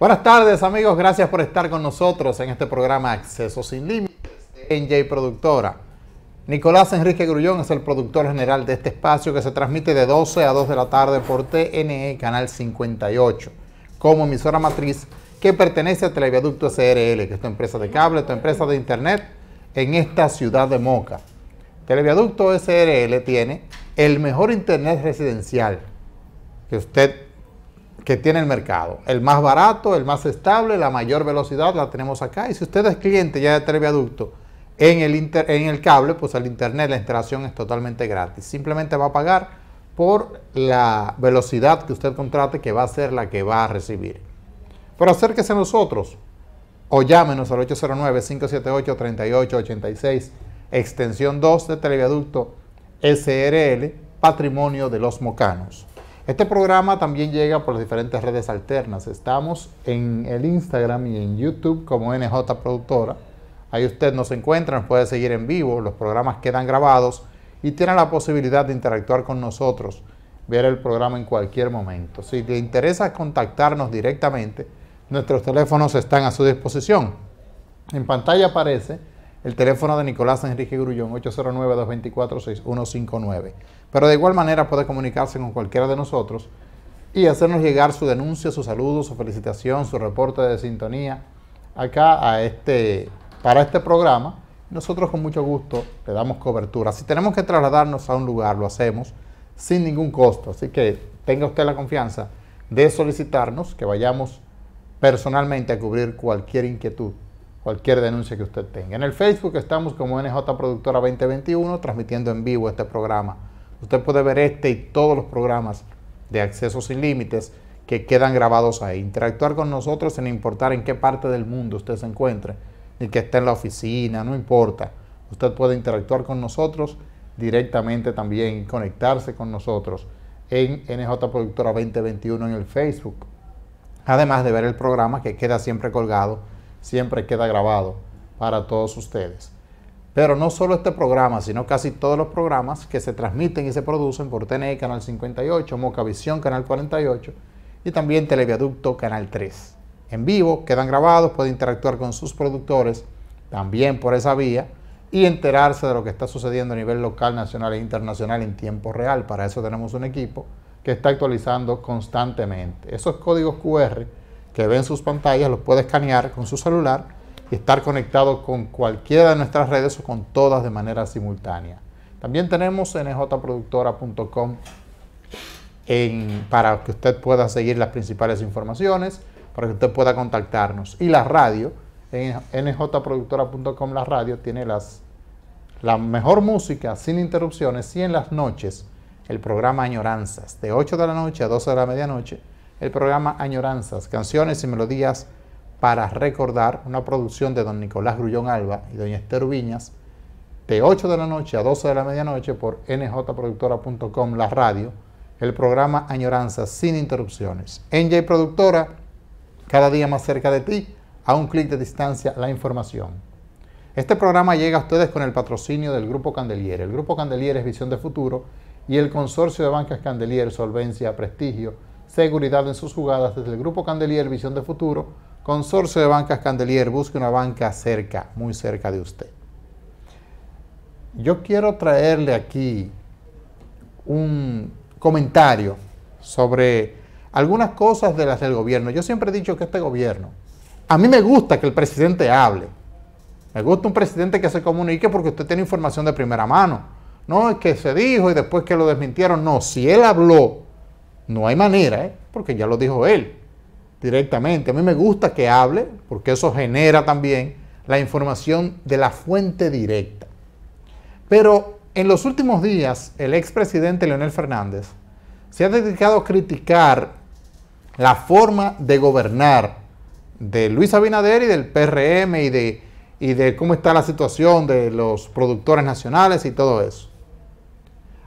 Buenas tardes amigos, gracias por estar con nosotros en este programa Acceso sin Límites de NJ Productora. Nicolás Enrique Grullón es el productor general de este espacio que se transmite de 12 a 2 de la tarde por TNE Canal 58 como emisora matriz que pertenece a Televiaducto SRL, que es tu empresa de cable, tu empresa de internet en esta ciudad de Moca. Televiaducto SRL tiene el mejor internet residencial que usted que tiene el mercado. El más barato, el más estable, la mayor velocidad la tenemos acá. Y si usted es cliente ya de Televiaducto en el, inter, en el cable, pues al internet, la instalación es totalmente gratis. Simplemente va a pagar por la velocidad que usted contrate, que va a ser la que va a recibir. Pero acérquese a nosotros o llámenos al 809-578-3886, extensión 2 de Televiaducto SRL, patrimonio de los mocanos. Este programa también llega por las diferentes redes alternas. Estamos en el Instagram y en YouTube como NJ Productora. Ahí usted nos encuentra, nos puede seguir en vivo, los programas quedan grabados y tiene la posibilidad de interactuar con nosotros, ver el programa en cualquier momento. Si le interesa contactarnos directamente, nuestros teléfonos están a su disposición. En pantalla aparece el teléfono de Nicolás Enrique Grullón, 809-224-6159. Pero de igual manera puede comunicarse con cualquiera de nosotros y hacernos llegar su denuncia, su saludo, su felicitación, su reporte de sintonía acá a este, para este programa. Nosotros con mucho gusto le damos cobertura. Si tenemos que trasladarnos a un lugar, lo hacemos sin ningún costo. Así que tenga usted la confianza de solicitarnos que vayamos personalmente a cubrir cualquier inquietud cualquier denuncia que usted tenga. En el Facebook estamos como NJ Productora 2021 transmitiendo en vivo este programa. Usted puede ver este y todos los programas de acceso sin límites que quedan grabados ahí. Interactuar con nosotros sin importar en qué parte del mundo usted se encuentre, ni que esté en la oficina, no importa. Usted puede interactuar con nosotros directamente también, conectarse con nosotros en NJ Productora 2021 en el Facebook. Además de ver el programa que queda siempre colgado siempre queda grabado para todos ustedes. Pero no solo este programa, sino casi todos los programas que se transmiten y se producen por TNE Canal 58, Mocavisión Canal 48 y también Televiaducto Canal 3. En vivo quedan grabados, puede interactuar con sus productores también por esa vía y enterarse de lo que está sucediendo a nivel local, nacional e internacional en tiempo real. Para eso tenemos un equipo que está actualizando constantemente. Esos códigos QR que ven sus pantallas, los puede escanear con su celular y estar conectado con cualquiera de nuestras redes o con todas de manera simultánea. También tenemos njproductora.com para que usted pueda seguir las principales informaciones, para que usted pueda contactarnos. Y la radio, en njproductora.com la radio tiene las, la mejor música sin interrupciones y en las noches el programa Añoranzas, de 8 de la noche a 12 de la medianoche el programa Añoranzas, canciones y melodías para recordar, una producción de don Nicolás Grullón Alba y doña Esther Viñas, de 8 de la noche a 12 de la medianoche por njproductora.com, la radio, el programa Añoranzas sin interrupciones. NJ Productora, cada día más cerca de ti, a un clic de distancia la información. Este programa llega a ustedes con el patrocinio del Grupo Candelier. El Grupo Candelier es Visión de Futuro y el Consorcio de Bancas Candelier, Solvencia, Prestigio, seguridad en sus jugadas desde el Grupo Candelier Visión de Futuro, Consorcio de Bancas Candelier, busque una banca cerca, muy cerca de usted. Yo quiero traerle aquí un comentario sobre algunas cosas de las del gobierno. Yo siempre he dicho que este gobierno, a mí me gusta que el presidente hable. Me gusta un presidente que se comunique porque usted tiene información de primera mano. No es que se dijo y después que lo desmintieron. No, si él habló, no hay manera, ¿eh? porque ya lo dijo él directamente. A mí me gusta que hable, porque eso genera también la información de la fuente directa. Pero en los últimos días, el expresidente Leonel Fernández se ha dedicado a criticar la forma de gobernar de Luis Abinader y del PRM y de, y de cómo está la situación de los productores nacionales y todo eso.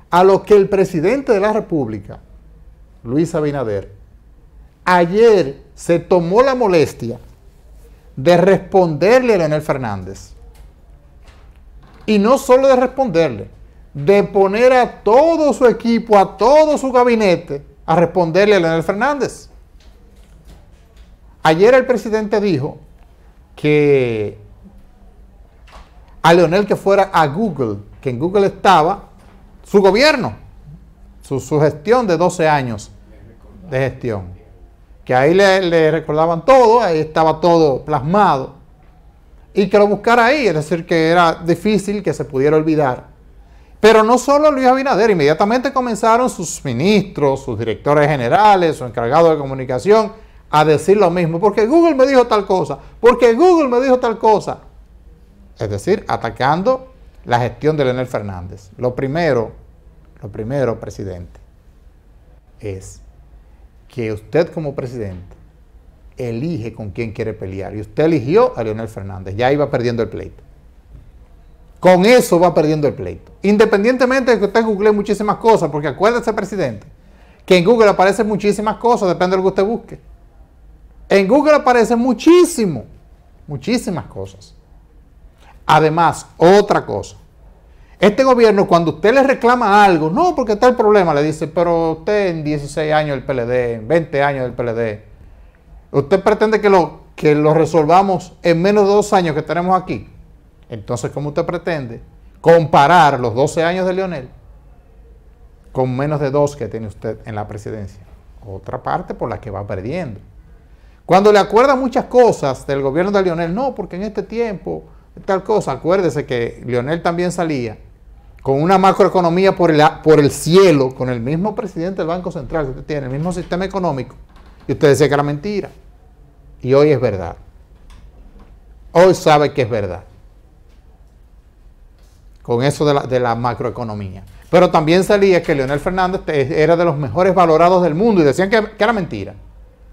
A lo que el presidente de la República, Luis Abinader, ayer se tomó la molestia de responderle a Leonel Fernández. Y no solo de responderle, de poner a todo su equipo, a todo su gabinete, a responderle a Leonel Fernández. Ayer el presidente dijo que a Leonel que fuera a Google, que en Google estaba su gobierno su, gestión de 12 años de gestión. Que ahí le, recordaban todo, ahí estaba todo plasmado. Y que lo buscara ahí, es decir, que era difícil que se pudiera olvidar. Pero no solo Luis Abinader, inmediatamente comenzaron sus ministros, sus directores generales, sus encargados de comunicación a decir lo mismo, porque Google me dijo tal cosa, porque Google me dijo tal cosa. Es decir, atacando la gestión de Leonel Fernández. Lo primero lo primero, presidente, es que usted como presidente elige con quién quiere pelear. Y usted eligió a Leonel Fernández. Ya iba perdiendo el pleito. Con eso va perdiendo el pleito. Independientemente de que usted google muchísimas cosas, porque acuérdese, presidente, que en Google aparecen muchísimas cosas, depende de lo que usted busque. En Google aparecen muchísimo, muchísimas cosas. Además, otra cosa, este gobierno, cuando usted le reclama algo, no, porque está el problema, le dice, pero usted en 16 años del PLD, en 20 años del PLD, usted pretende que lo, que lo resolvamos en menos de dos años que tenemos aquí. Entonces, ¿cómo usted pretende comparar los 12 años de Leonel con menos de dos que tiene usted en la presidencia? Otra parte por la que va perdiendo. Cuando le acuerda muchas cosas del gobierno de Lionel, no, porque en este tiempo tal cosa, acuérdese que Lionel también salía con una macroeconomía por el, cielo, con el mismo presidente del Banco Central que usted tiene, el mismo sistema económico, y usted decía que era mentira. Y hoy es verdad. Hoy sabe que es verdad. Con eso de la, macroeconomía. Pero también salía que Leonel Fernández era de los mejores valorados del mundo y decían que, era mentira.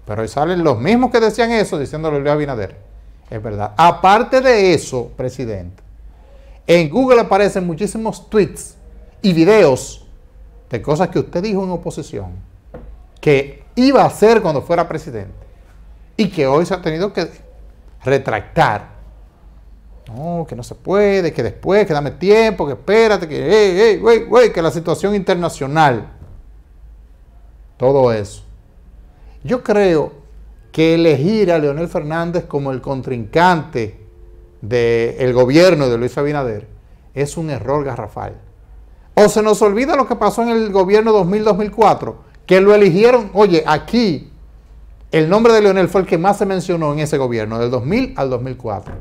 Pero hoy salen los mismos que decían eso diciéndole a Abinader. Es verdad. Aparte de eso, presidente, en Google aparecen muchísimos tweets y videos de cosas que usted dijo en oposición, que iba a hacer cuando fuera presidente y que hoy se ha tenido que retractar. No, que no se puede, que después, que dame tiempo, que espérate, que, que la situación internacional. Todo eso. Yo creo que elegir a Leonel Fernández como el contrincante del gobierno de Luis Abinader es un error garrafal. O se nos olvida lo que pasó en el gobierno 2000-2004, que lo eligieron, oye, aquí el nombre de Leonel fue el que más se mencionó en ese gobierno, del 2000 al 2004.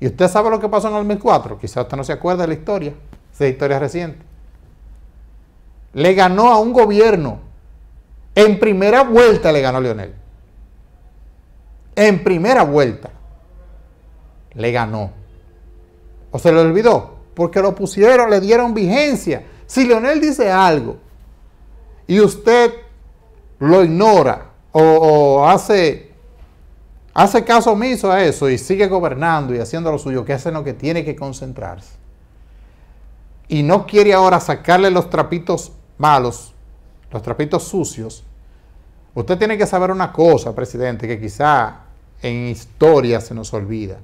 ¿Y usted sabe lo que pasó en el 2004? Quizás usted no se acuerda de la historia, de historia reciente. Le ganó a un gobierno, en primera vuelta le ganó a Leonel. En primera vuelta le ganó. O se le olvidó, porque lo pusieron, le dieron vigencia. Si Leonel dice algo y usted lo ignora o, hace, hace caso omiso a eso y sigue gobernando y haciendo lo suyo, que es lo que tiene que concentrarse. Y no quiere ahora sacarle los trapitos malos, los trapitos sucios. Usted tiene que saber una cosa, presidente, que quizá en historia se nos olvida.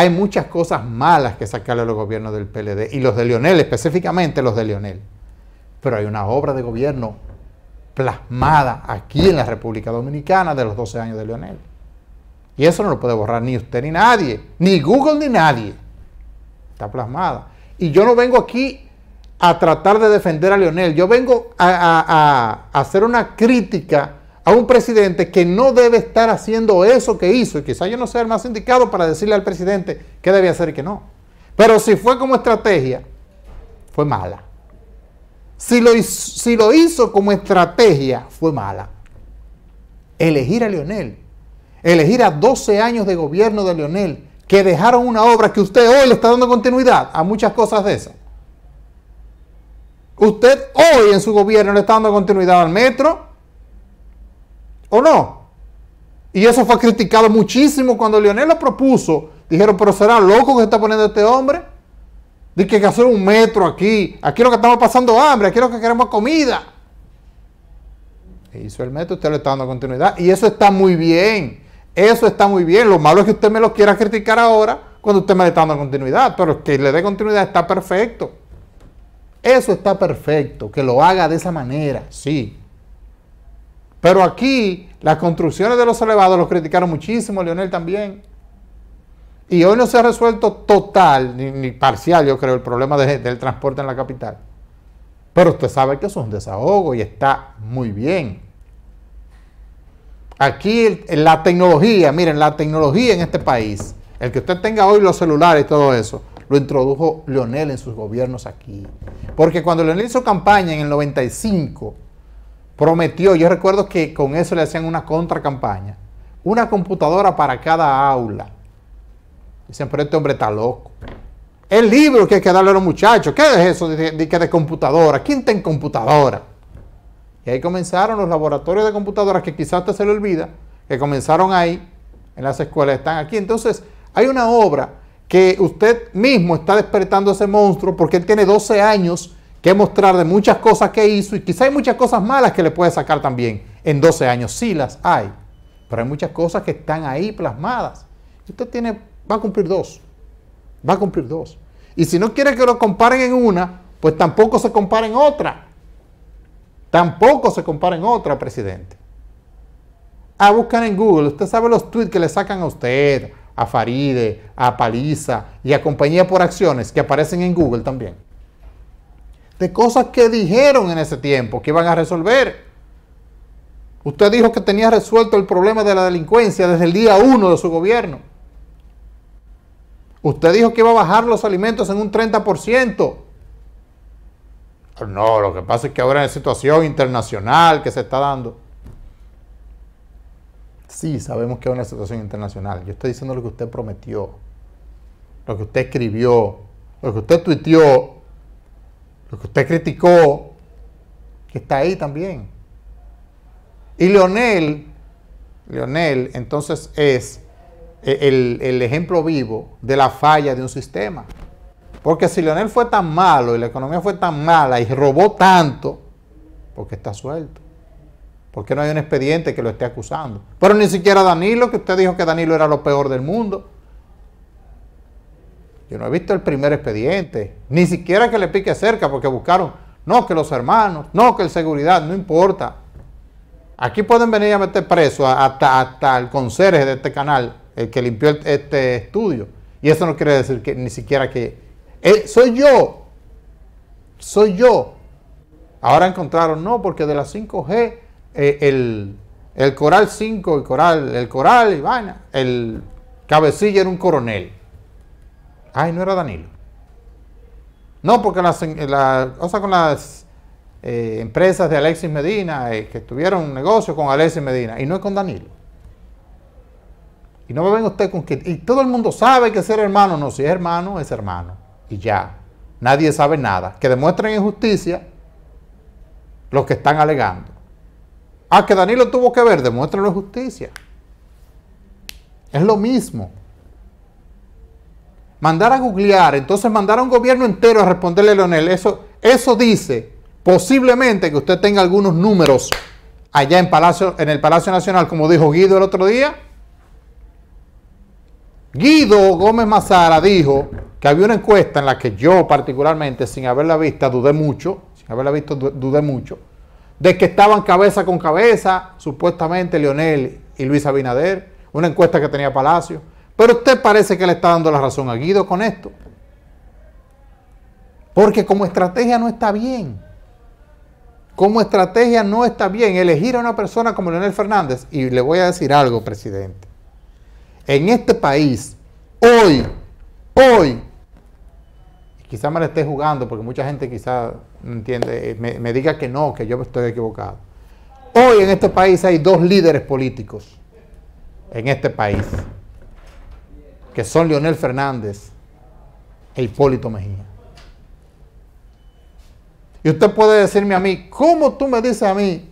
Hay muchas cosas malas que sacarle a los gobiernos del PLD y los de Lionel, específicamente los de Leonel. Pero hay una obra de gobierno plasmada aquí en la República Dominicana de los 12 años de Leonel. Y eso no lo puede borrar ni usted ni nadie, ni Google ni nadie. Está plasmada. Y yo no vengo aquí a tratar de defender a Leonel, yo vengo a hacer una crítica a un presidente que no debe estar haciendo eso que hizo. Y quizá yo no sea el más indicado para decirle al presidente qué debe hacer y qué no. Pero si fue como estrategia, fue mala. Si lo, si lo hizo como estrategia, fue mala. Elegir a Leonel, elegir a 12 años de gobierno de Leonel, que dejaron una obra que usted hoy le está dando continuidad a muchas cosas de esas. Usted hoy en su gobierno le está dando continuidad al metro, ¿O no? Y eso fue criticado muchísimo cuando Leonel lo propuso. Dijeron, pero será loco que se está poniendo este hombre. dice que hay que hacer un metro aquí. Aquí lo que estamos pasando hambre, aquí lo que queremos comida. E hizo el metro, usted le está dando continuidad. Y eso está muy bien. Eso está muy bien. Lo malo es que usted me lo quiera criticar ahora cuando usted me está dando continuidad. Pero que le dé continuidad está perfecto. Eso está perfecto. Que lo haga de esa manera. Sí. Pero aquí las construcciones de los elevados los criticaron muchísimo, Leonel también. Y hoy no se ha resuelto total ni, parcial, yo creo, el problema del transporte en la capital. Pero usted sabe que eso es un desahogo y está muy bien. Aquí la tecnología, miren, la tecnología en este país, el que usted tenga hoy los celulares y todo eso, lo introdujo Leonel en sus gobiernos aquí. Porque cuando Leonel hizo campaña en el 95, Prometió, yo recuerdo que con eso le hacían una contracampaña, una computadora para cada aula. Dicen, pero este hombre está loco. El libro que hay que darle a los muchachos, ¿qué es eso de, de, computadora? ¿Quién está en computadora? Y ahí comenzaron los laboratorios de computadoras que quizás usted se le olvida, que comenzaron ahí, en las escuelas están aquí. Entonces, hay una obra que usted mismo está despertando ese monstruo porque él tiene 12 años que mostrar de muchas cosas que hizo y quizá hay muchas cosas malas que le puede sacar también en 12 años. Sí las hay, pero hay muchas cosas que están ahí plasmadas. Usted tiene, va a cumplir dos, va a cumplir dos. Y si no quiere que lo comparen en una, pues tampoco se comparen en otra. Tampoco se comparen en otra, presidente. a buscar en Google, usted sabe los tweets que le sacan a usted, a Faride, a Paliza y a compañía por acciones que aparecen en Google también de cosas que dijeron en ese tiempo que iban a resolver. Usted dijo que tenía resuelto el problema de la delincuencia desde el día 1 de su gobierno. Usted dijo que iba a bajar los alimentos en un 30%. No, lo que pasa es que ahora en la situación internacional que se está dando. Sí, sabemos que es una situación internacional. Yo estoy diciendo lo que usted prometió, lo que usted escribió, lo que usted tuiteó lo que usted criticó, que está ahí también. Y Leonel, Leonel entonces es eh, el, ejemplo vivo de la falla de un sistema. Porque si Leonel fue tan malo y la economía fue tan mala y robó tanto, porque está suelto. Porque no hay un expediente que lo esté acusando. Pero ni siquiera Danilo, que usted dijo que Danilo era lo peor del mundo. Yo no he visto el primer expediente, ni siquiera que le pique cerca porque buscaron, no, que los hermanos, no, que el seguridad, no importa. Aquí pueden venir a meter preso hasta, hasta el conserje de este canal, el que limpió este estudio. Y eso no quiere decir que ni siquiera que... Eh, soy yo, soy yo. Ahora encontraron, no, porque de la 5G, eh, el, el coral 5, el coral, el coral, y el cabecilla era un coronel. Ay, no era Danilo. No, porque las, la, o con las eh, empresas de Alexis Medina, que tuvieron un negocio con Alexis Medina, y no es con Danilo. Y no me ven usted con que... Y todo el mundo sabe que ser hermano, no, si es hermano, es hermano. Y ya, nadie sabe nada. Que demuestren injusticia los que están alegando. Ah, que Danilo tuvo que ver, demuéstrenlo en justicia. Es lo mismo. Mandar a googlear, entonces mandar a un gobierno entero a responderle a Leonel. Eso, eso dice posiblemente que usted tenga algunos números allá en, Palacio, en el Palacio Nacional, como dijo Guido el otro día. Guido Gómez Mazara dijo que había una encuesta en la que yo particularmente, sin haberla vista, dudé mucho, sin haberla visto, dudé mucho, de que estaban cabeza con cabeza, supuestamente Leonel y Luisa Abinader, una encuesta que tenía Palacio. Pero usted parece que le está dando la razón a Guido con esto. Porque como estrategia no está bien. Como estrategia no está bien elegir a una persona como Leonel Fernández. Y le voy a decir algo, presidente. En este país, hoy, hoy, quizá me la esté jugando porque mucha gente quizá entiende, eh, me diga que no, que yo estoy equivocado. Hoy en este país hay dos líderes políticos. En este país que son Leonel Fernández e Hipólito Mejía. Y usted puede decirme a mí, ¿cómo tú me dices a mí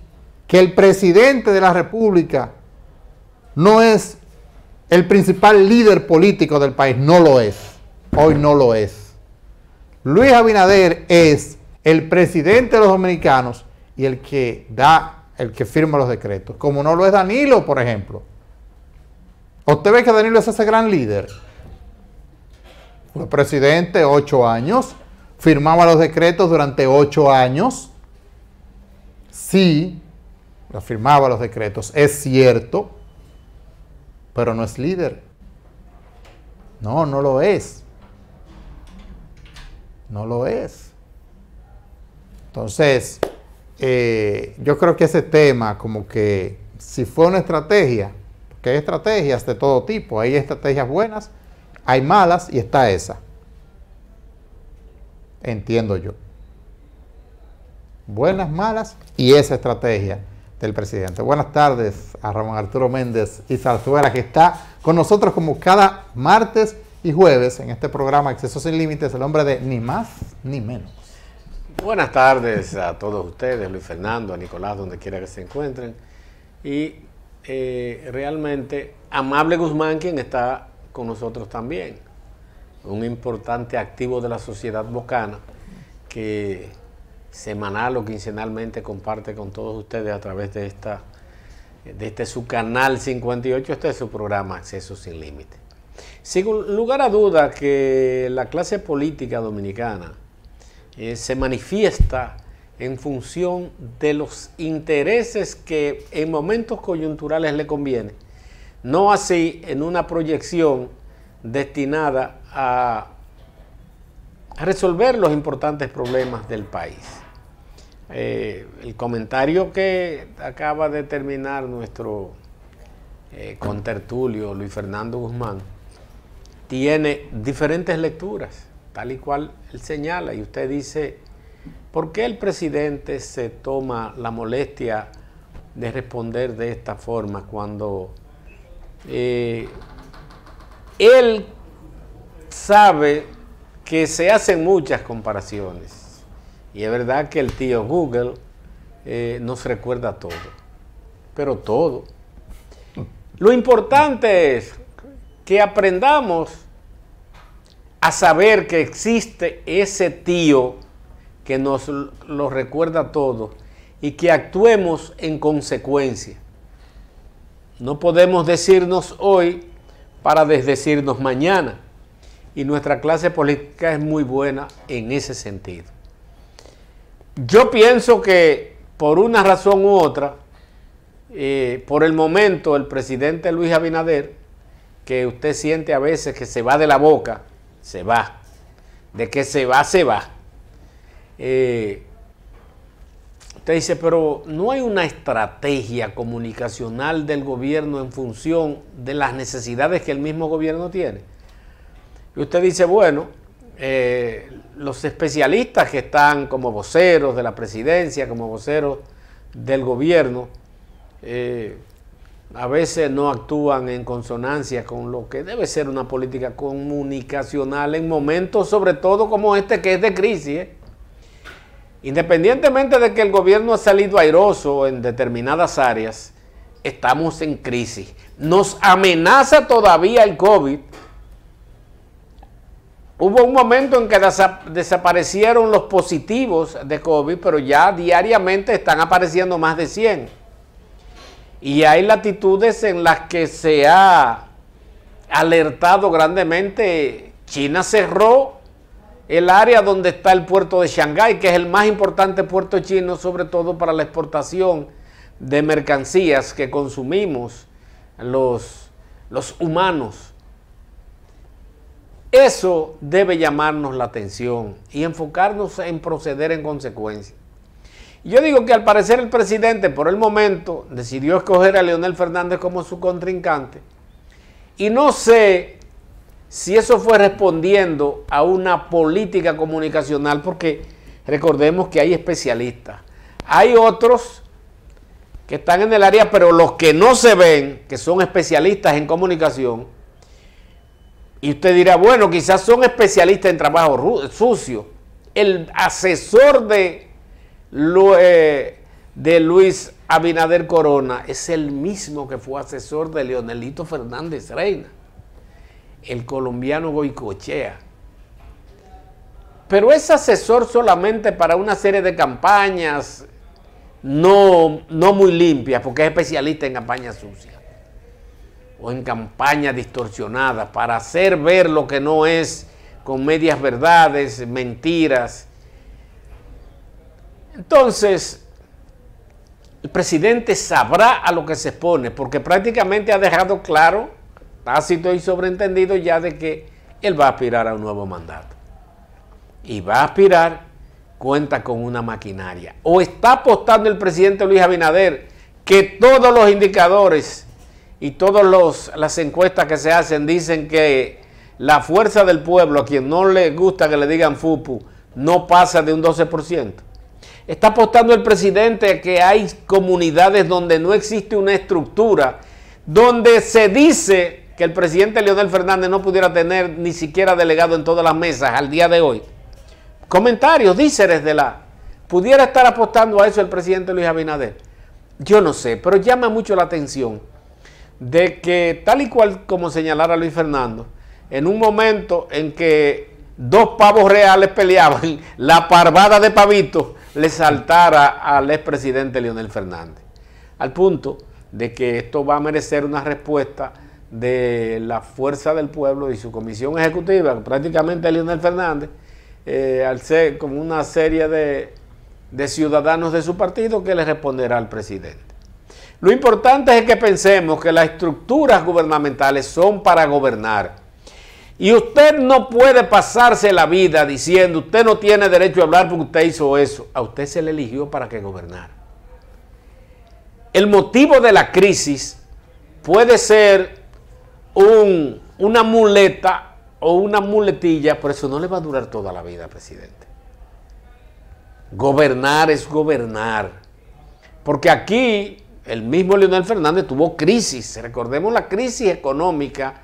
que el presidente de la República no es el principal líder político del país? No lo es. Hoy no lo es. Luis Abinader es el presidente de los dominicanos y el que da, el que firma los decretos. Como no lo es Danilo, por ejemplo. ¿Usted ve que Danilo es ese gran líder? Fue presidente ocho años, firmaba los decretos durante ocho años. Sí, firmaba los decretos, es cierto, pero no es líder. No, no lo es. No lo es. Entonces, eh, yo creo que ese tema, como que si fue una estrategia, que hay estrategias de todo tipo, hay estrategias buenas, hay malas y está esa. Entiendo yo. Buenas, malas y esa estrategia del presidente. Buenas tardes a Ramón Arturo Méndez y Sartuera que está con nosotros como cada martes y jueves en este programa Acceso sin Límites, el hombre de ni más ni menos. Buenas tardes a todos ustedes, Luis Fernando, a Nicolás, donde quiera que se encuentren. Y eh, realmente Amable Guzmán, quien está con nosotros también, un importante activo de la sociedad bocana que semanal o quincenalmente comparte con todos ustedes a través de esta de este su canal 58, este es su programa Acceso sin Límite. Sin lugar a duda que la clase política dominicana eh, se manifiesta en función de los intereses que en momentos coyunturales le conviene. No así en una proyección destinada a resolver los importantes problemas del país. Eh, el comentario que acaba de terminar nuestro eh, contertulio Luis Fernando Guzmán tiene diferentes lecturas, tal y cual él señala, y usted dice, ¿Por qué el presidente se toma la molestia de responder de esta forma cuando eh, él sabe que se hacen muchas comparaciones? Y es verdad que el tío Google eh, nos recuerda todo, pero todo. Lo importante es que aprendamos a saber que existe ese tío que nos lo recuerda todo y que actuemos en consecuencia. No podemos decirnos hoy para desdecirnos mañana. Y nuestra clase política es muy buena en ese sentido. Yo pienso que por una razón u otra, eh, por el momento el presidente Luis Abinader, que usted siente a veces que se va de la boca, se va. De que se va, se va. Eh, usted dice, pero no hay una estrategia comunicacional del gobierno en función de las necesidades que el mismo gobierno tiene. Y usted dice, bueno, eh, los especialistas que están como voceros de la presidencia, como voceros del gobierno, eh, a veces no actúan en consonancia con lo que debe ser una política comunicacional en momentos, sobre todo como este que es de crisis. Independientemente de que el gobierno ha salido airoso en determinadas áreas, estamos en crisis. Nos amenaza todavía el COVID. Hubo un momento en que desaparecieron los positivos de COVID, pero ya diariamente están apareciendo más de 100. Y hay latitudes en las que se ha alertado grandemente. China cerró el área donde está el puerto de Shanghái, que es el más importante puerto chino, sobre todo para la exportación de mercancías que consumimos los, los humanos. Eso debe llamarnos la atención y enfocarnos en proceder en consecuencia. Yo digo que al parecer el presidente por el momento decidió escoger a Leonel Fernández como su contrincante y no sé si eso fue respondiendo a una política comunicacional, porque recordemos que hay especialistas, hay otros que están en el área, pero los que no se ven, que son especialistas en comunicación, y usted dirá, bueno, quizás son especialistas en trabajo sucio. El asesor eh, de, Luis Abinader Corona es el mismo que fue asesor de Leonelito Fernández Reina el colombiano Goicochea. Pero es asesor solamente para una serie de campañas no, no muy limpias, porque es especialista en campañas sucias o en campañas distorsionadas para hacer ver lo que no es con medias verdades, mentiras. Entonces, el presidente sabrá a lo que se expone, porque prácticamente ha dejado claro tácito y sobreentendido ya de que él va a aspirar a un nuevo mandato. Y va a aspirar, cuenta con una maquinaria. O está apostando el presidente Luis Abinader que todos los indicadores y todas las encuestas que se hacen dicen que la fuerza del pueblo, a quien no le gusta que le digan FUPU, no pasa de un 12%. Está apostando el presidente que hay comunidades donde no existe una estructura, donde se dice que el presidente Leonel Fernández no pudiera tener ni siquiera delegado en todas las mesas al día de hoy. Comentarios, díceres de la... ¿Pudiera estar apostando a eso el presidente Luis Abinader? Yo no sé, pero llama mucho la atención de que tal y cual como señalara Luis Fernando, en un momento en que dos pavos reales peleaban, la parvada de pavitos le saltara al expresidente Leonel Fernández. Al punto de que esto va a merecer una respuesta de la fuerza del pueblo y su comisión ejecutiva, prácticamente Leonel Fernández, eh, al ser como una serie de, de ciudadanos de su partido que le responderá al presidente. Lo importante es que pensemos que las estructuras gubernamentales son para gobernar. Y usted no puede pasarse la vida diciendo, usted no tiene derecho a hablar porque usted hizo eso. A usted se le eligió para que gobernara. El motivo de la crisis puede ser un, una muleta o una muletilla, por eso no le va a durar toda la vida, presidente. Gobernar es gobernar. Porque aquí el mismo Leonel Fernández tuvo crisis, recordemos la crisis económica,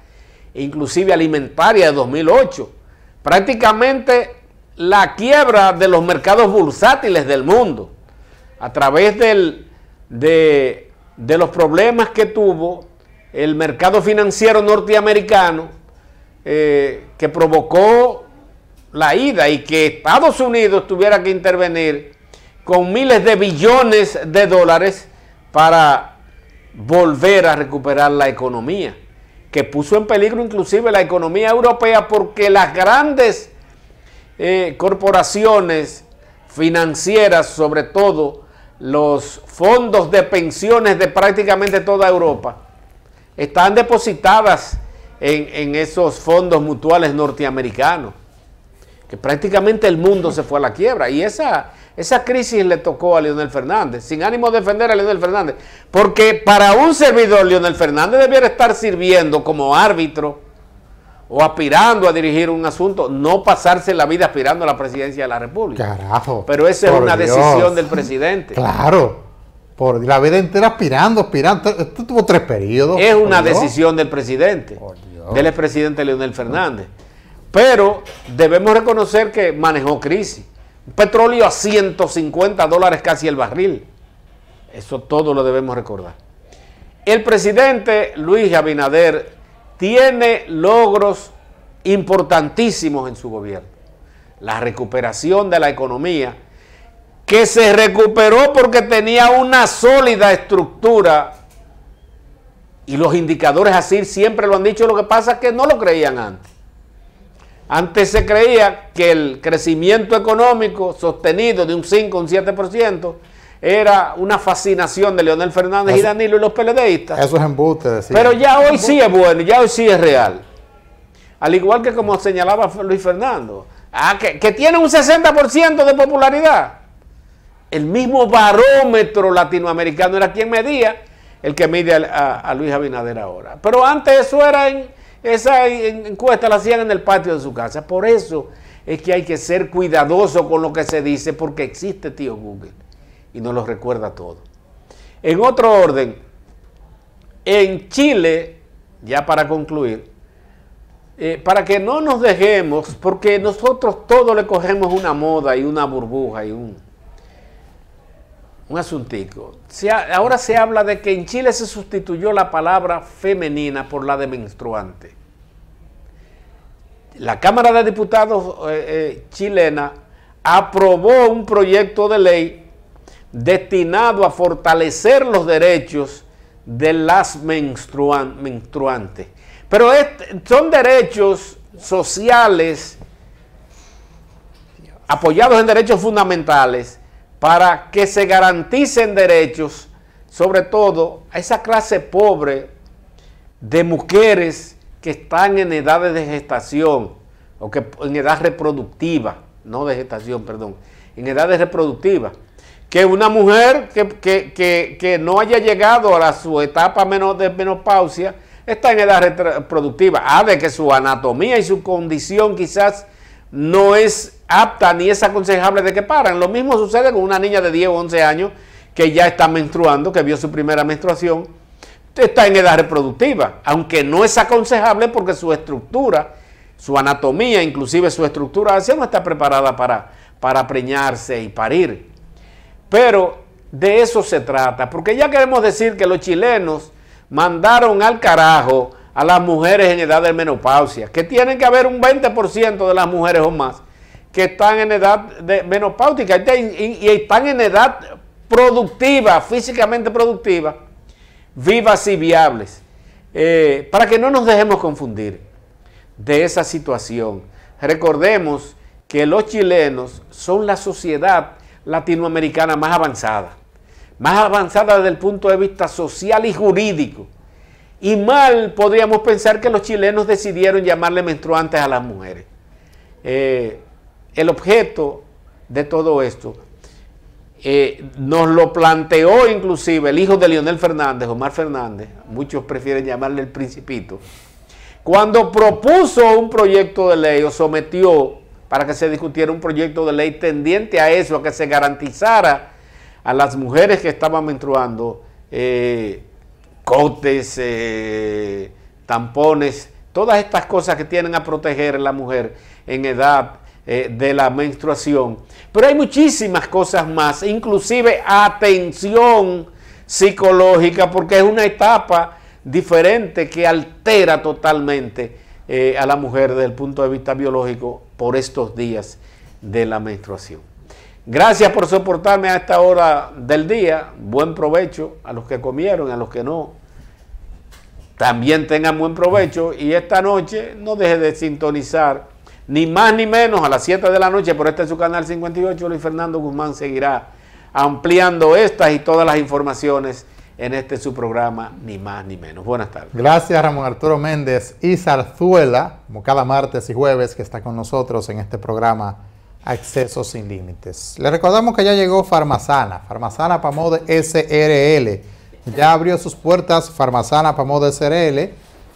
inclusive alimentaria de 2008. Prácticamente la quiebra de los mercados bursátiles del mundo a través del, de, de los problemas que tuvo el mercado financiero norteamericano eh, que provocó la ida y que Estados Unidos tuviera que intervenir con miles de billones de dólares para volver a recuperar la economía, que puso en peligro inclusive la economía europea porque las grandes eh, corporaciones financieras, sobre todo los fondos de pensiones de prácticamente toda Europa, están depositadas en, esos fondos mutuales norteamericanos, que prácticamente el mundo se fue a la quiebra. Y esa, esa crisis le tocó a Leonel Fernández, sin ánimo de defender a Leonel Fernández, porque para un servidor Leonel Fernández debiera estar sirviendo como árbitro o aspirando a dirigir un asunto, no pasarse la vida aspirando a la presidencia de la República. Carajo. Pero esa es una decisión del presidente. Claro. Por la vida entera aspirando, aspirando. Esto tuvo tres periodos. Es una decisión del presidente, del expresidente Leonel Fernández. Pero debemos reconocer que manejó crisis. Petróleo a 150 dólares casi el barril. Eso todo lo debemos recordar. El presidente Luis Abinader tiene logros importantísimos en su gobierno. La recuperación de la economía que se recuperó porque tenía una sólida estructura. Y los indicadores así siempre lo han dicho, lo que pasa es que no lo creían antes. Antes se creía que el crecimiento económico sostenido de un 5, un 7%, era una fascinación de Leonel Fernández y Danilo y los peledeístas. Eso es embuste, Pero ya hoy sí es bueno, ya hoy sí es real. Al igual que como señalaba Luis Fernando, ah, que, que tiene un 60% de popularidad el mismo barómetro latinoamericano era quien medía el que mide a, Luis Abinader ahora. Pero antes eso era en, esa encuesta la hacían en el patio de su casa. Por eso es que hay que ser cuidadoso con lo que se dice porque existe tío Google y nos lo recuerda todo. En otro orden, en Chile, ya para concluir, eh, para que no nos dejemos, porque nosotros todos le cogemos una moda y una burbuja y un, un asuntico. ahora se habla de que en Chile se sustituyó la palabra femenina por la de menstruante. La Cámara de Diputados eh, eh, chilena aprobó un proyecto de ley destinado a fortalecer los derechos de las menstruantes. Pero son derechos sociales apoyados en derechos fundamentales para que se garanticen derechos, sobre todo a esa clase pobre de mujeres que están en edades de gestación o que en edad reproductiva, no de gestación, perdón, en edades reproductivas. Que una mujer que, no haya llegado a su etapa menos de menopausia está en edad reproductiva. ha de que su anatomía y su condición quizás no es apta ni es aconsejable de que paran. Lo mismo sucede con una niña de 10 o 11 años que ya está menstruando, que vio su primera menstruación, está en edad reproductiva, aunque no es aconsejable porque su estructura, su anatomía, inclusive su estructura hacia no está preparada para, para preñarse y parir. Pero de eso se trata, porque ya queremos decir que los chilenos mandaron al carajo a las mujeres en edad de menopausia, que tienen que haber un 20% de las mujeres o más que están en edad de menopáutica y, están en edad productiva, físicamente productiva, vivas y viables, eh, para que no nos dejemos confundir de esa situación. Recordemos que los chilenos son la sociedad latinoamericana más avanzada, más avanzada desde el punto de vista social y jurídico. Y mal podríamos pensar que los chilenos decidieron llamarle menstruantes a las mujeres. Eh, el objeto de todo esto eh, nos lo planteó inclusive el hijo de Leonel Fernández, Omar Fernández, muchos prefieren llamarle el principito, cuando propuso un proyecto de ley o sometió para que se discutiera un proyecto de ley tendiente a eso, a que se garantizara a las mujeres que estaban menstruando. Eh, cotes, eh, tampones, todas estas cosas que tienen a proteger a la mujer en edad eh, de la menstruación. Pero hay muchísimas cosas más, inclusive atención psicológica, porque es una etapa diferente que altera totalmente eh, a la mujer desde el punto de vista biológico por estos días de la menstruación. Gracias por soportarme a esta hora del día. Buen provecho a los que comieron, a los que no. También tengan buen provecho y esta noche no deje de sintonizar ni más ni menos a las 7 de la noche por este su canal 58. Luis Fernando Guzmán seguirá ampliando estas y todas las informaciones en este su programa, ni más ni menos. Buenas tardes. Gracias Ramón Arturo Méndez y Zarzuela, como cada martes y jueves que está con nosotros en este programa Acceso sin límites. Le recordamos que ya llegó Farmazana, Farmazana Pamode SRL. Ya abrió sus puertas Farmazana Pamode SRL.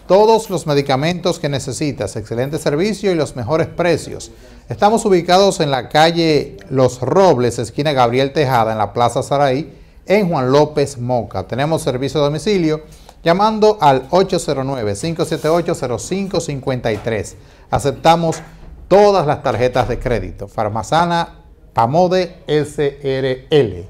Todos los medicamentos que necesitas, excelente servicio y los mejores precios. Estamos ubicados en la calle Los Robles, esquina Gabriel Tejada, en la Plaza Saraí, en Juan López Moca. Tenemos servicio a domicilio llamando al 809-578-0553. Aceptamos todas las tarjetas de crédito. ...Farmazana Pamode SRL.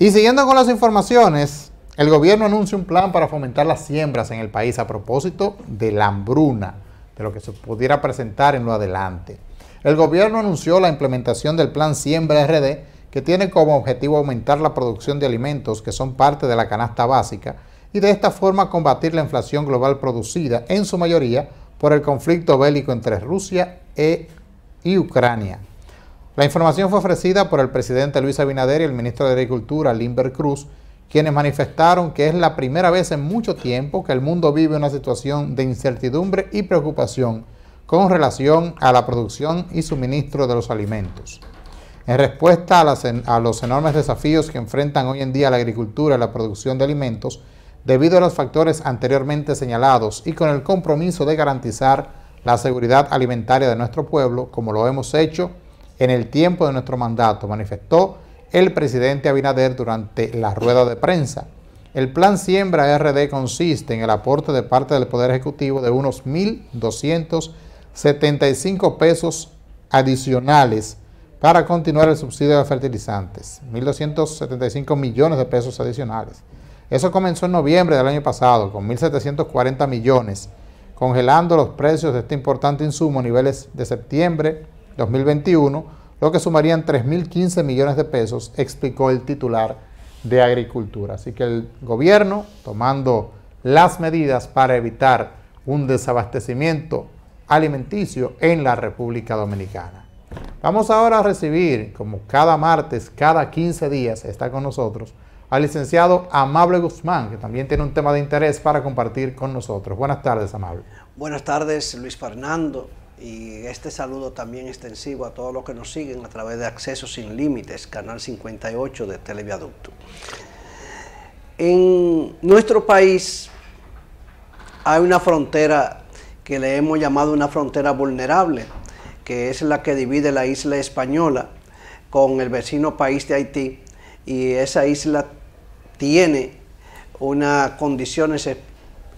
Y siguiendo con las informaciones, el gobierno anuncia un plan para fomentar las siembras en el país a propósito de la hambruna, de lo que se pudiera presentar en lo adelante. El gobierno anunció la implementación del plan Siembra RD, que tiene como objetivo aumentar la producción de alimentos que son parte de la canasta básica y de esta forma combatir la inflación global producida en su mayoría por el conflicto bélico entre Rusia e y Ucrania. La información fue ofrecida por el presidente Luis Abinader y el ministro de Agricultura, Limber Cruz, quienes manifestaron que es la primera vez en mucho tiempo que el mundo vive una situación de incertidumbre y preocupación con relación a la producción y suministro de los alimentos. En respuesta a, a, los enormes desafíos que enfrentan hoy en día la agricultura y la producción de alimentos, debido a los factores anteriormente señalados y con el compromiso de garantizar la seguridad alimentaria de nuestro pueblo, como lo hemos hecho en el tiempo de nuestro mandato, manifestó el presidente Abinader durante la rueda de prensa. El plan Siembra RD consiste en el aporte de parte del Poder Ejecutivo de unos 1.275 pesos adicionales para continuar el subsidio de fertilizantes, 1.275 millones de pesos adicionales. Eso comenzó en noviembre del año pasado con 1.740 millones congelando los precios de este importante insumo a niveles de septiembre 2021, lo que sumarían 3.015 millones de pesos, explicó el titular de Agricultura. Así que el gobierno, tomando las medidas para evitar un desabastecimiento alimenticio en la República Dominicana. Vamos ahora a recibir, como cada martes, cada 15 días, está con nosotros al licenciado Amable Guzmán, que también tiene un tema de interés para compartir con nosotros. Buenas tardes, Amable. Buenas tardes, Luis Fernando. Y este saludo también extensivo a todos los que nos siguen a través de Acceso Sin Límites, Canal 58 de Televiaducto. En nuestro país hay una frontera que le hemos llamado una frontera vulnerable, que es la que divide la isla española con el vecino país de Haití, y esa isla tiene unas condiciones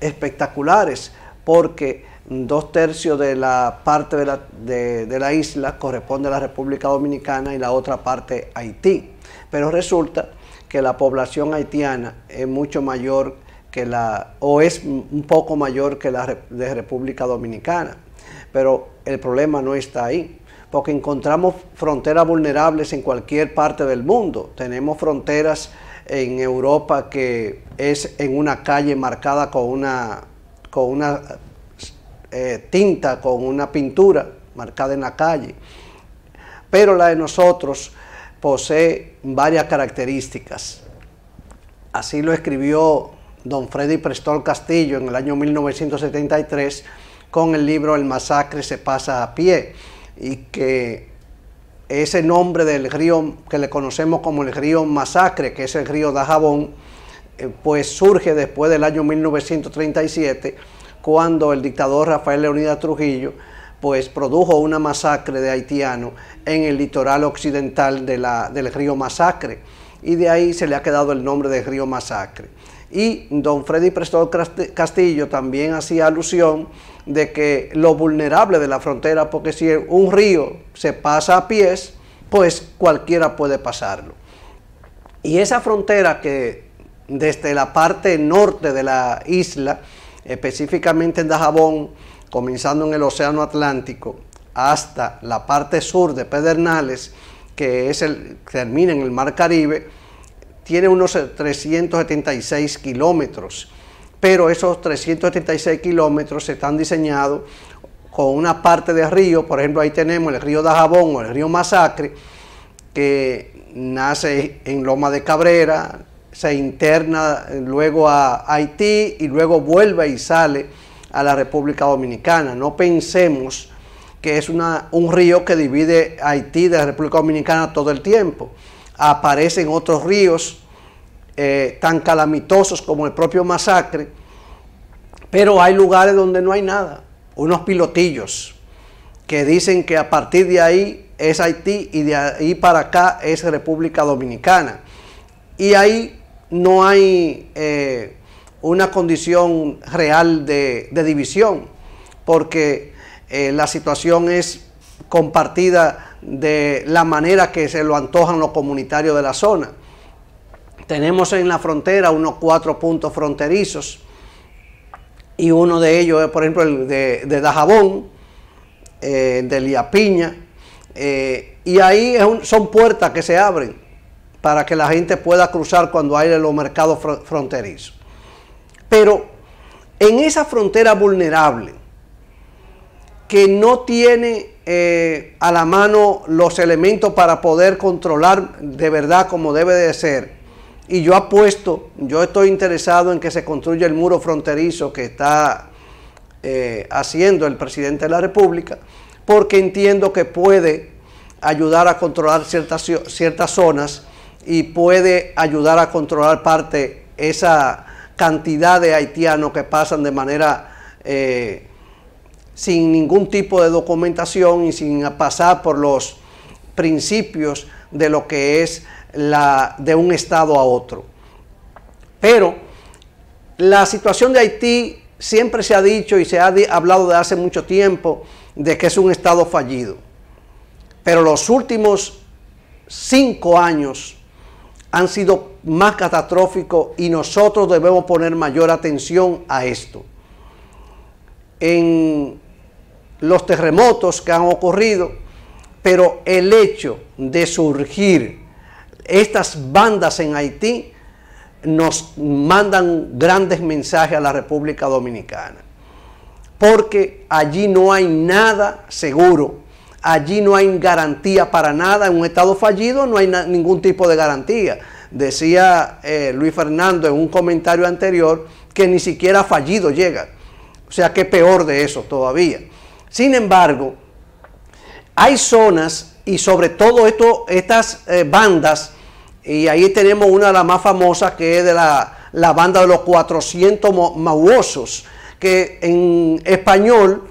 espectaculares porque dos tercios de la parte de la, de, la, isla corresponde a la República Dominicana y la otra parte Haití. Pero resulta que la población haitiana es mucho mayor que la, o es un poco mayor que la de República Dominicana. Pero el problema no está ahí, porque encontramos fronteras vulnerables en cualquier parte del mundo. Tenemos fronteras en Europa que es en una calle marcada con una, con una eh, tinta, con una pintura marcada en la calle. Pero la de nosotros posee varias características. Así lo escribió don Freddy Prestol Castillo en el año 1973 con el libro El masacre se pasa a pie y que ese nombre del río que le conocemos como el río Masacre, que es el río Dajabón, eh, pues surge después del año 1937, cuando el dictador Rafael Leonidas Trujillo pues produjo una masacre de haitianos en el litoral occidental del río Masacre, y de ahí se le ha quedado el nombre del río Masacre. Y don Freddy Prestor Castillo también hacía alusión de que lo vulnerable de la frontera, porque si un río se pasa a pies, pues cualquiera puede pasarlo. Y esa frontera que desde la parte norte de la isla, específicamente en Dajabón, comenzando en el Océano Atlántico, hasta la parte sur de Pedernales, que es el, termina en el Mar Caribe, tiene unos 376 kilómetros pero esos 376 kilómetros están diseñados con una parte de río, por ejemplo ahí tenemos el río Dajabón o el río Masacre, que nace en Loma de Cabrera, se interna luego a Haití y luego vuelve y sale a la República Dominicana. No pensemos que es un río que divide Haití de la República Dominicana todo el tiempo. Aparecen otros ríos eh, tan calamitosos como el propio masacre, pero hay lugares donde no hay nada, unos pilotillos que dicen que a partir de ahí es Haití y de ahí para acá es República Dominicana. Y ahí no hay eh, una condición real de, división, porque eh, la situación es compartida de la manera que se lo antojan los comunitarios de la zona. Tenemos en la frontera unos cuatro puntos fronterizos y uno de ellos es, por ejemplo, el de, Dajabón, eh, de Liapiña, eh, y ahí son puertas que se abren para que la gente pueda cruzar cuando hay los mercados fronterizos. Pero en esa frontera vulnerable, que no tiene eh, a la mano los elementos para poder controlar de verdad como debe de ser y yo apuesto, yo estoy interesado en que se construya el muro fronterizo que está eh, haciendo el presidente de la República, porque entiendo que puede ayudar a controlar ciertas, ciertas zonas y puede ayudar a controlar parte esa cantidad de haitianos que pasan de manera eh, sin ningún tipo de documentación y sin pasar por los principios de lo que es la, de un estado a otro. Pero la situación de Haití siempre se ha dicho y se ha hablado de hace mucho tiempo de que es un estado fallido. Pero los últimos cinco años han sido más catastróficos y nosotros debemos poner mayor atención a esto. En los terremotos que han ocurrido, pero el hecho de surgir estas bandas en Haití nos mandan grandes mensajes a la República Dominicana, porque allí no hay nada seguro, allí no hay garantía para nada, en un Estado fallido no hay ningún tipo de garantía. Decía eh, Luis Fernando en un comentario anterior que ni siquiera fallido llega, o sea que peor de eso todavía. Sin embargo, hay zonas y sobre todo estas eh, bandas, y ahí tenemos una de las más famosas que es de la, banda de los 400 mauosos, que en español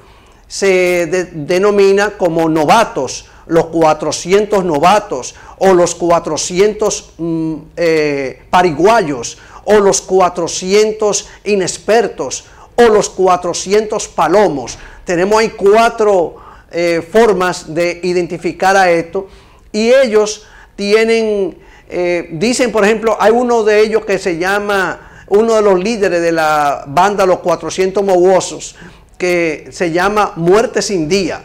se denomina como novatos, los 400 novatos o los 400 mm, eh, pariguayos o los 400 inexpertos o los 400 palomos. Tenemos ahí cuatro eh, formas de identificar a esto y ellos tienen, eh, dicen por ejemplo, hay uno de ellos que se llama, uno de los líderes de la banda Los 400 Mogosos, que se llama Muerte sin Día.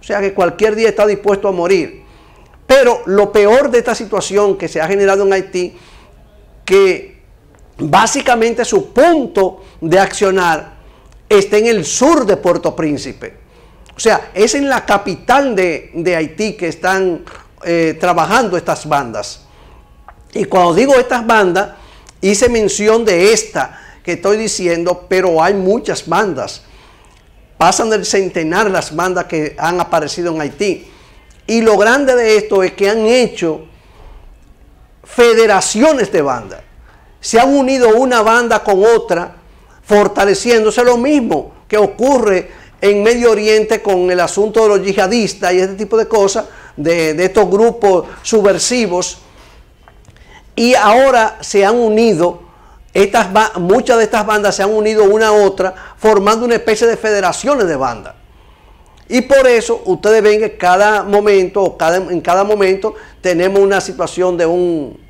O sea que cualquier día está dispuesto a morir. Pero lo peor de esta situación que se ha generado en Haití, que básicamente su punto de accionar está en el sur de Puerto Príncipe. O sea, es en la capital de, Haití que están eh, trabajando estas bandas. Y cuando digo estas bandas, hice mención de esta que estoy diciendo, pero hay muchas bandas. Pasan del centenar las bandas que han aparecido en Haití. Y lo grande de esto es que han hecho federaciones de bandas. Se han unido una banda con otra, fortaleciéndose lo mismo que ocurre en Medio Oriente con el asunto de los yihadistas y este tipo de cosas, de, estos grupos subversivos. Y ahora se han unido, estas, muchas de estas bandas se han unido una a otra, formando una especie de federaciones de bandas. Y por eso ustedes ven que cada momento, o cada, en cada momento, tenemos una situación de un,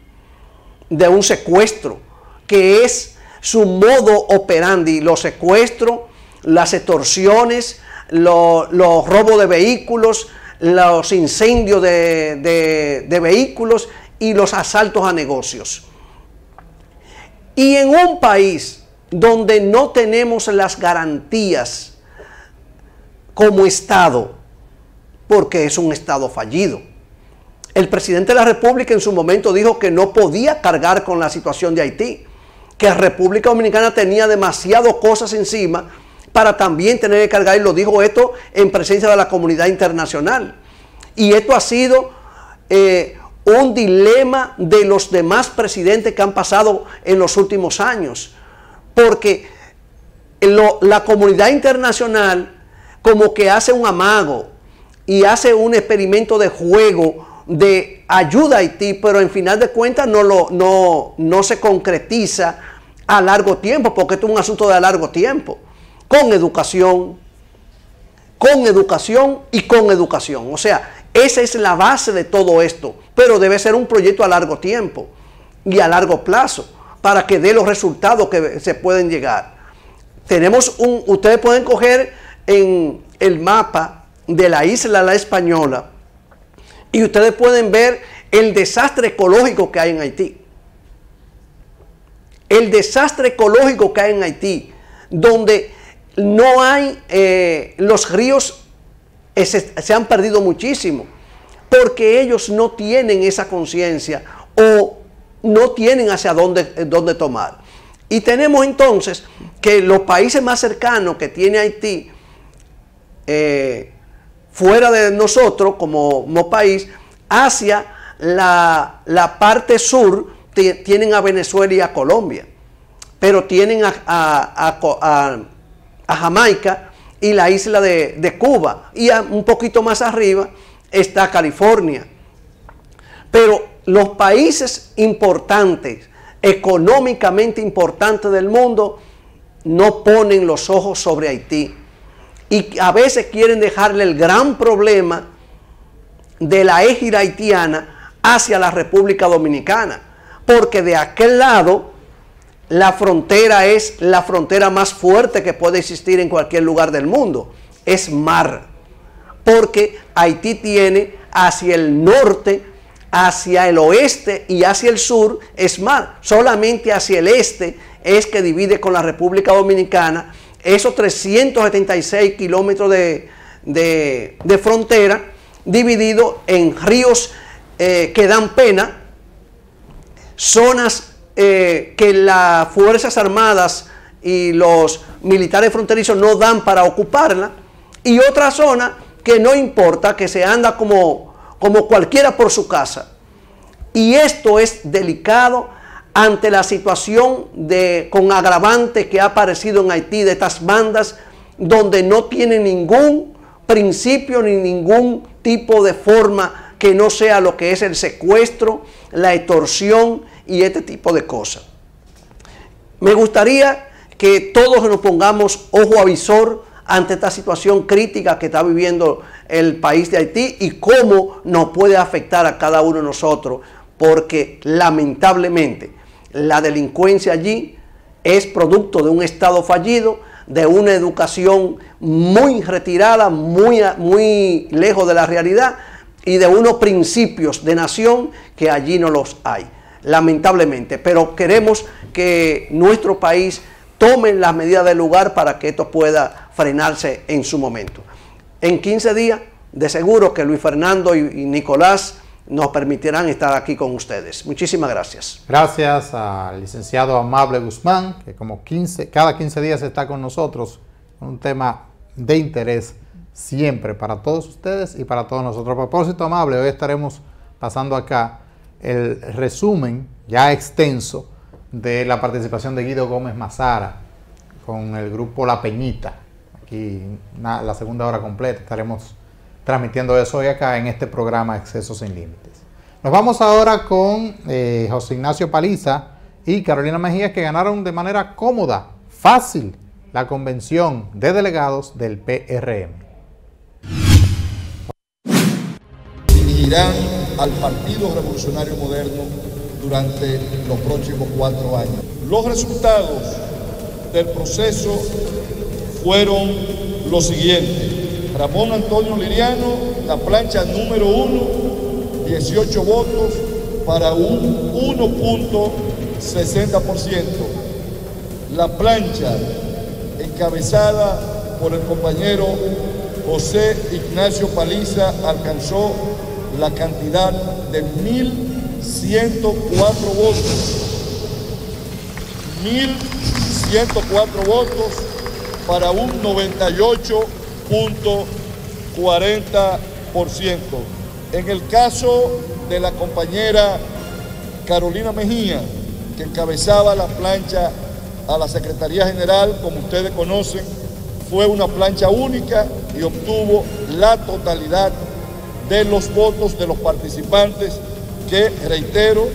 de un secuestro, que es su modo operandi, los secuestros las extorsiones, los, robos de vehículos, los incendios de, de vehículos y los asaltos a negocios. Y en un país donde no tenemos las garantías como Estado, porque es un Estado fallido. El presidente de la República en su momento dijo que no podía cargar con la situación de Haití, que la República Dominicana tenía demasiadas cosas encima para también tener que cargar, y lo dijo esto en presencia de la comunidad internacional. Y esto ha sido eh, un dilema de los demás presidentes que han pasado en los últimos años, porque la comunidad internacional como que hace un amago y hace un experimento de juego de ayuda a Haití, pero en final de cuentas no, no, no se concretiza a largo tiempo, porque esto es un asunto de largo tiempo con educación, con educación y con educación. O sea, esa es la base de todo esto, pero debe ser un proyecto a largo tiempo y a largo plazo para que dé los resultados que se pueden llegar. Tenemos un, ustedes pueden coger en el mapa de la isla La Española y ustedes pueden ver el desastre ecológico que hay en Haití. El desastre ecológico que hay en Haití, donde no hay, eh, los ríos se han perdido muchísimo, porque ellos no tienen esa conciencia o no tienen hacia dónde, eh, tomar. Y tenemos entonces que los países más cercanos que tiene Haití, eh, fuera de nosotros como, país, hacia la, parte sur, tienen a Venezuela y a Colombia, pero tienen a, a Jamaica y la isla de, Cuba. Y un poquito más arriba está California. Pero los países importantes, económicamente importantes del mundo, no ponen los ojos sobre Haití. Y a veces quieren dejarle el gran problema de la égida haitiana hacia la República Dominicana. Porque de aquel lado la frontera es la frontera más fuerte que puede existir en cualquier lugar del mundo. Es mar. Porque Haití tiene hacia el norte, hacia el oeste y hacia el sur es mar. Solamente hacia el este es que divide con la República Dominicana esos 376 kilómetros de, frontera dividido en ríos eh, que dan pena, zonas eh, que las Fuerzas Armadas y los militares fronterizos no dan para ocuparla, y otra zona que no importa, que se anda como, como cualquiera por su casa. Y esto es delicado ante la situación de, con agravante que ha aparecido en Haití de estas bandas donde no tiene ningún principio ni ningún tipo de forma que no sea lo que es el secuestro, la extorsión, y este tipo de cosas. Me gustaría que todos nos pongamos ojo avisor ante esta situación crítica que está viviendo el país de Haití y cómo nos puede afectar a cada uno de nosotros, porque lamentablemente la delincuencia allí es producto de un Estado fallido, de una educación muy retirada, muy, muy lejos de la realidad y de unos principios de nación que allí no los hay lamentablemente, pero queremos que nuestro país tome las medidas del lugar para que esto pueda frenarse en su momento. En 15 días, de seguro que Luis Fernando y, Nicolás nos permitirán estar aquí con ustedes. Muchísimas gracias. Gracias al licenciado Amable Guzmán, que como 15, cada 15 días está con nosotros un tema de interés siempre para todos ustedes y para todos nosotros. A propósito, Amable, hoy estaremos pasando acá el resumen ya extenso de la participación de Guido Gómez Mazara con el grupo La Peñita. Aquí la segunda hora completa estaremos transmitiendo eso hoy acá en este programa Excesos sin Límites. Nos vamos ahora con eh, José Ignacio Paliza y Carolina Mejía que ganaron de manera cómoda, fácil, la convención de delegados del PRM al Partido Revolucionario Moderno durante los próximos cuatro años. Los resultados del proceso fueron los siguientes. Ramón Antonio Liriano, la plancha número uno, 18 votos para un 1.60%. La plancha encabezada por el compañero José Ignacio Paliza alcanzó la cantidad de 1.104 votos. 1.104 votos para un 98.40%. En el caso de la compañera Carolina Mejía, que encabezaba la plancha a la Secretaría General, como ustedes conocen, fue una plancha única y obtuvo la totalidad de los votos de los participantes que, reitero,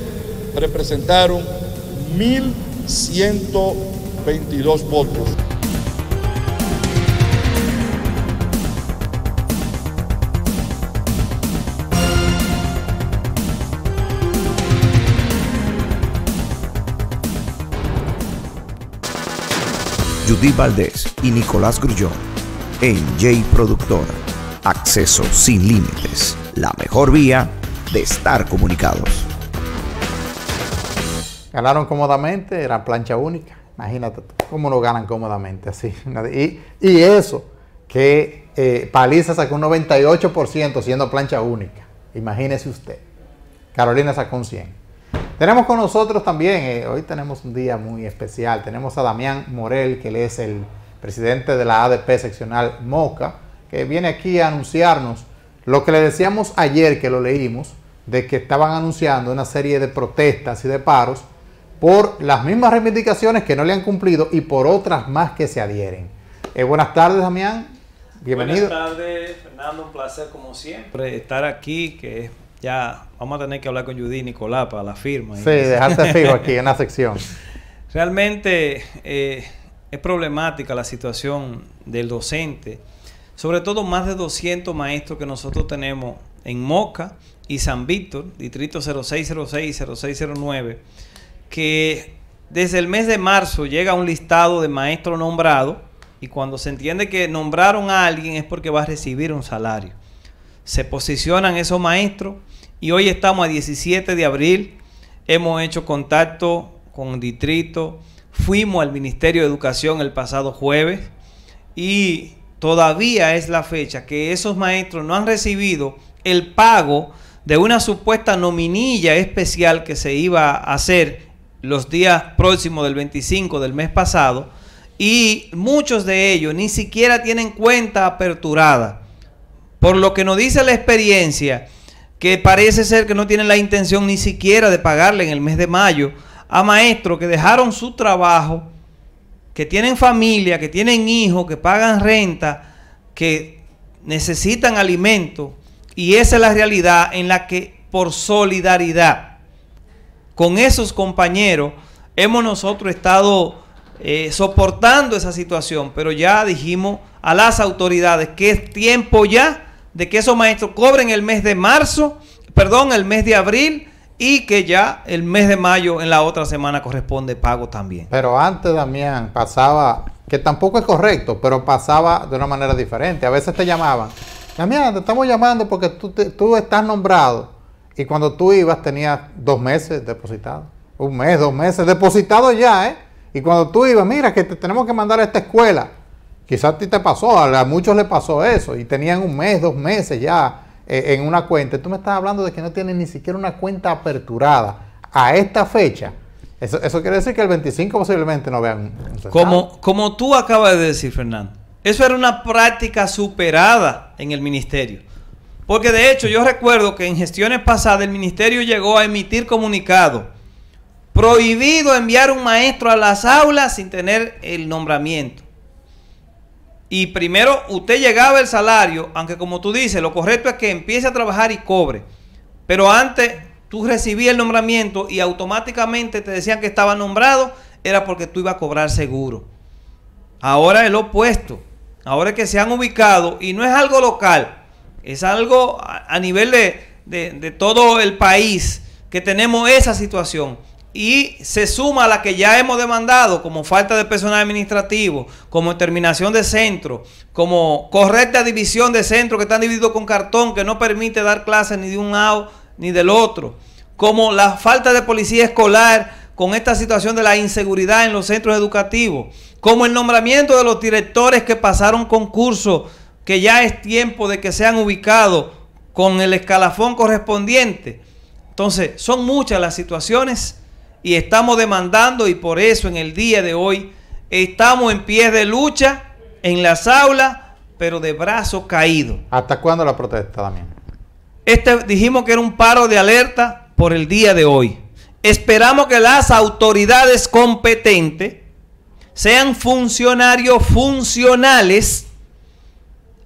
representaron 1.122 votos. Judith Valdés y Nicolás Grullón en J Productora. Acceso sin límites, la mejor vía de estar comunicados. Ganaron cómodamente, era plancha única. Imagínate cómo lo ganan cómodamente así. Y, eso, que eh, Paliza sacó un 98% siendo plancha única. Imagínese usted. Carolina sacó un 100%. Tenemos con nosotros también, eh, hoy tenemos un día muy especial, tenemos a Damián Morel, que él es el presidente de la ADP seccional Moca, que viene aquí a anunciarnos lo que le decíamos ayer que lo leímos, de que estaban anunciando una serie de protestas y de paros por las mismas reivindicaciones que no le han cumplido y por otras más que se adhieren. Eh, buenas tardes, Damián. Bienvenido. Buenas tardes, Fernando. Un placer, como siempre, estar aquí, que ya vamos a tener que hablar con Judy Nicolás para la firma. ¿eh? Sí, dejarte fijo aquí en la sección. Realmente eh, es problemática la situación del docente sobre todo más de 200 maestros que nosotros tenemos en Moca y San Víctor, distrito 0606 0609, que desde el mes de marzo llega un listado de maestros nombrados y cuando se entiende que nombraron a alguien es porque va a recibir un salario. Se posicionan esos maestros y hoy estamos a 17 de abril, hemos hecho contacto con distrito, fuimos al Ministerio de Educación el pasado jueves y todavía es la fecha que esos maestros no han recibido el pago de una supuesta nominilla especial que se iba a hacer los días próximos del 25 del mes pasado y muchos de ellos ni siquiera tienen cuenta aperturada. Por lo que nos dice la experiencia que parece ser que no tienen la intención ni siquiera de pagarle en el mes de mayo a maestros que dejaron su trabajo que tienen familia, que tienen hijos, que pagan renta, que necesitan alimento. Y esa es la realidad en la que por solidaridad con esos compañeros hemos nosotros estado eh, soportando esa situación. Pero ya dijimos a las autoridades que es tiempo ya de que esos maestros cobren el mes de marzo, perdón, el mes de abril y que ya el mes de mayo en la otra semana corresponde pago también. Pero antes, Damián, pasaba, que tampoco es correcto, pero pasaba de una manera diferente. A veces te llamaban, Damián, te estamos llamando porque tú, estás nombrado. Y cuando tú ibas tenías dos meses depositado. Un mes, dos meses depositado ya, ¿eh? Y cuando tú ibas, mira que te tenemos que mandar a esta escuela. Quizás a ti te pasó, a muchos le pasó eso. Y tenían un mes, dos meses ya eh, en una cuenta. Tú me estás hablando de que no tiene ni siquiera una cuenta aperturada a esta fecha. Eso, quiere decir que el 25 posiblemente no vean. Como, como tú acabas de decir, Fernando, eso era una práctica superada en el ministerio. Porque de hecho yo recuerdo que en gestiones pasadas el ministerio llegó a emitir comunicado. Prohibido enviar un maestro a las aulas sin tener el nombramiento. Y primero usted llegaba el salario, aunque como tú dices, lo correcto es que empiece a trabajar y cobre. Pero antes tú recibías el nombramiento y automáticamente te decían que estaba nombrado, era porque tú ibas a cobrar seguro. Ahora es lo opuesto. Ahora es que se han ubicado y no es algo local, es algo a, nivel de, de todo el país que tenemos esa situación y se suma a la que ya hemos demandado como falta de personal administrativo, como terminación de centro, como correcta división de centro que están divididos con cartón que no permite dar clases ni de un lado ni del otro, como la falta de policía escolar con esta situación de la inseguridad en los centros educativos, como el nombramiento de los directores que pasaron concurso, que ya es tiempo de que sean ubicados con el escalafón correspondiente. Entonces, son muchas las situaciones y estamos demandando y por eso en el día de hoy estamos en pie de lucha en las aulas, pero de brazos caídos. ¿Hasta cuándo la protesta también? Este dijimos que era un paro de alerta por el día de hoy. Esperamos que las autoridades competentes sean funcionarios funcionales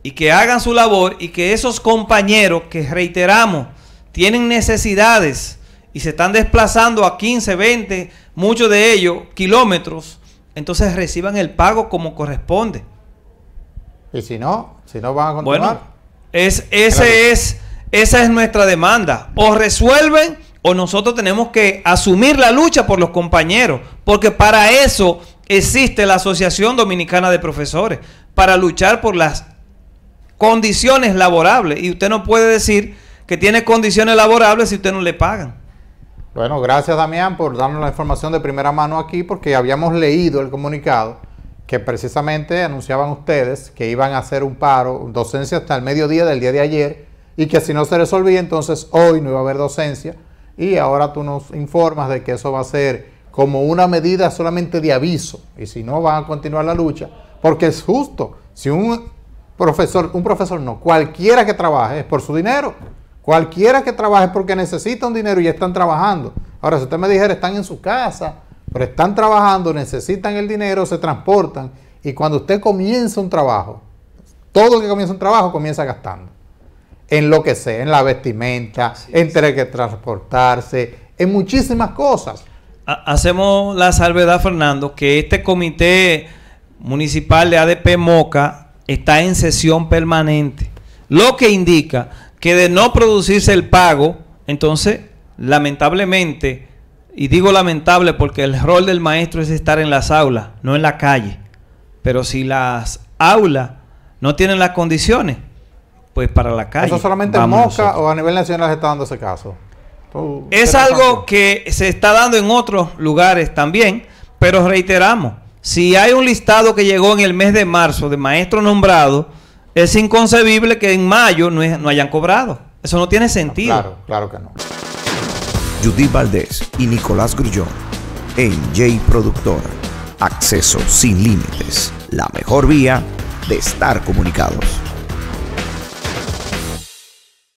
y que hagan su labor y que esos compañeros que reiteramos tienen necesidades y se están desplazando a 15, 20, muchos de ellos, kilómetros, entonces reciban el pago como corresponde. Y si no, si no van a continuar. Bueno, es, ese es, esa es nuestra demanda. O resuelven o nosotros tenemos que asumir la lucha por los compañeros, porque para eso existe la Asociación Dominicana de Profesores, para luchar por las condiciones laborables. Y usted no puede decir que tiene condiciones laborables si usted no le pagan. Bueno, gracias Damián por darnos la información de primera mano aquí, porque habíamos leído el comunicado que precisamente anunciaban ustedes que iban a hacer un paro, docencia hasta el mediodía del día de ayer, y que si no se resolvía, entonces hoy no iba a haber docencia, y ahora tú nos informas de que eso va a ser como una medida solamente de aviso, y si no van a continuar la lucha, porque es justo, si un profesor, un profesor no, cualquiera que trabaje es por su dinero. Cualquiera que trabaje porque necesita un dinero y ya están trabajando. Ahora, si usted me dijera, están en su casa, pero están trabajando, necesitan el dinero, se transportan. Y cuando usted comienza un trabajo, todo el que comienza un trabajo comienza gastando. En lo que sea, en la vestimenta, en tener que transportarse, en muchísimas cosas. Hacemos la salvedad, Fernando, que este comité municipal de ADP Moca está en sesión permanente. Lo que indica que de no producirse el pago, entonces, lamentablemente, y digo lamentable porque el rol del maestro es estar en las aulas, no en la calle. Pero si las aulas no tienen las condiciones, pues para la calle. ¿Eso solamente en Mosca o a nivel nacional se está dando ese caso? Es algo que se está dando en otros lugares también, pero reiteramos, si hay un listado que llegó en el mes de marzo de maestro nombrado, es inconcebible que en mayo no, hayan cobrado. Eso no tiene sentido. claro, claro que no. Judith Valdés y Nicolás Grullón en J Productor. Acceso sin límites. La mejor vía de estar comunicados.